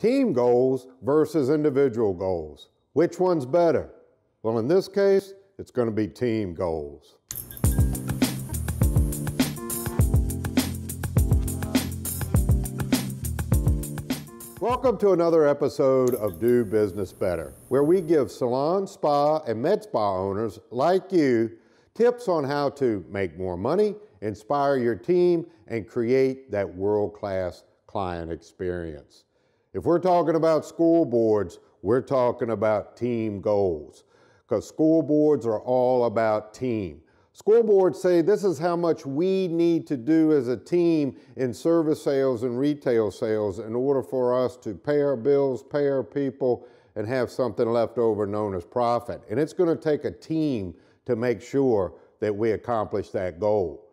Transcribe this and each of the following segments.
team goals versus individual goals. Which one's better? Well, in this case, it's going to be team goals. Welcome to another episode of Do Business Better, where we give salon, spa, and med spa owners like you tips on how to make more money, inspire your team, and create that world class client experience. If we're talking about school boards, we're talking about team goals because school boards are all about team. School boards say this is how much we need to do as a team in service sales and retail sales in order for us to pay our bills, pay our people, and have something left over known as profit. And it's going to take a team to make sure that we accomplish that goal.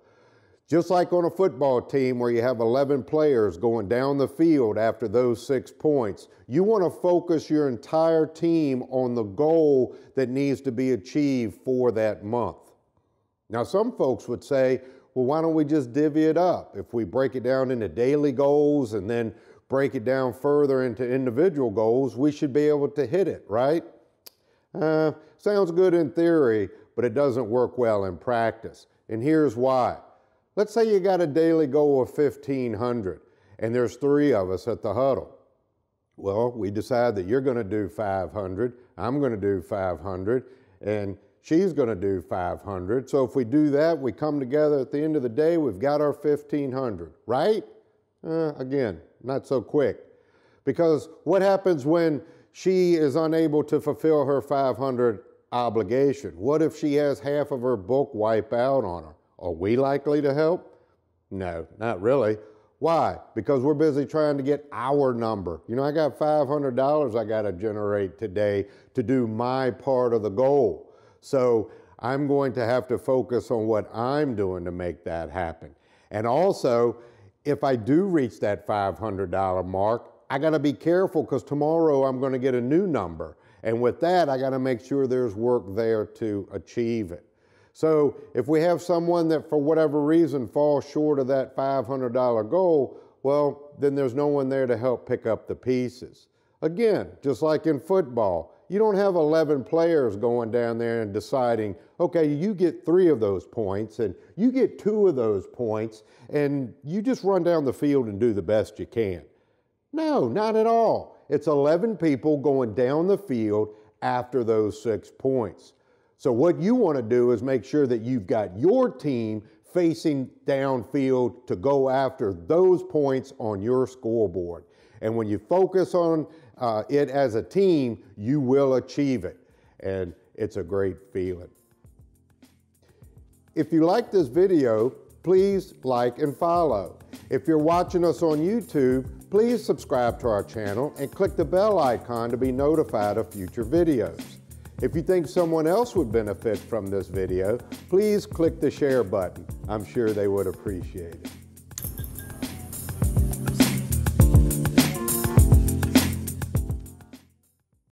Just like on a football team where you have 11 players going down the field after those six points, you want to focus your entire team on the goal that needs to be achieved for that month. Now, some folks would say, well, why don't we just divvy it up? If we break it down into daily goals and then break it down further into individual goals, we should be able to hit it, right? Uh, sounds good in theory, but it doesn't work well in practice. And here's why. Let's say you got a daily goal of 1,500 and there's three of us at the huddle. Well, we decide that you're going to do 500, I'm going to do 500, and she's going to do 500. So if we do that, we come together at the end of the day, we've got our 1,500, right? Uh, again, not so quick. Because what happens when she is unable to fulfill her 500 obligation? What if she has half of her book wipe out on her? Are we likely to help? No, not really. Why? Because we're busy trying to get our number. You know, I got $500 I got to generate today to do my part of the goal. So I'm going to have to focus on what I'm doing to make that happen. And also, if I do reach that $500 mark, I got to be careful because tomorrow I'm going to get a new number. And with that, I got to make sure there's work there to achieve it. So if we have someone that for whatever reason falls short of that $500 goal, well, then there's no one there to help pick up the pieces. Again, just like in football, you don't have 11 players going down there and deciding, okay, you get three of those points and you get two of those points and you just run down the field and do the best you can. No, not at all. It's 11 people going down the field after those six points. So what you want to do is make sure that you've got your team facing downfield to go after those points on your scoreboard. And when you focus on uh, it as a team, you will achieve it. And it's a great feeling. If you like this video, please like and follow. If you're watching us on YouTube, please subscribe to our channel and click the bell icon to be notified of future videos. If you think someone else would benefit from this video, please click the share button. I'm sure they would appreciate it.